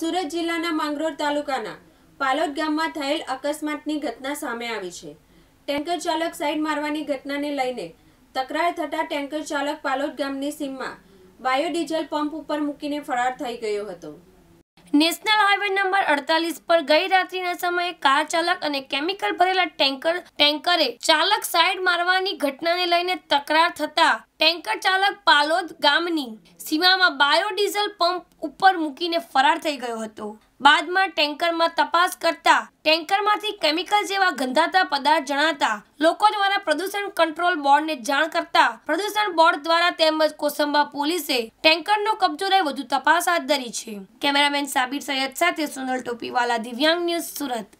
સુરત જિલ્લાના માંગરોળ તાલુકાના પાલોદ ગામમાં થયેલ અકસ્માતની ઘટના સામે આવી છે ટેન્કર ચાલક સાઈડ મારવાની ઘટનાને લઈને તકરાર થતા ટેન્કર ચાલક પાલોદ ગામની સીમમાં બાયોડીઝલ પંપ ઉપર મૂકીને ફરાર થઈ ગયો હતો નેશનલ હાઈવે નંબર અડતાલીસ પર ગઈ રાત્રિના સમયે કાર ચાલક અને કેમિકલ ભરેલા ટેન્કર ટેન્કરે ચાલક સાઈડ મારવાની ઘટનાને લઈને તકરાર થતા ટેન્કર ચાલક પાલોદ ગામની સીમામાં બાયોડીઝલ પંપ ઉપર મૂકીને ફરાર થઈ ગયો હતો બાદમાં ટેન્કરમાં તપાસ કરતા ટેન્કરમાંથી કેમિકલ જેવા ગંધાતા પદાર્થ જણાતા લોકો દ્વારા પ્રદૂષણ કંટ્રોલ બોર્ડને જાણ કરતા પ્રદૂષણ બોર્ડ દ્વારા તેમજ કોસંબા પોલીસે ટેન્કરનો કબજો લઈ વધુ તપાસ હાથ ધરી છે કેમેરામેન સાબિર સૈયદ સાથે સોનલ ટોપીવાલા દિવ્યાંગ ન્યૂઝ સુરત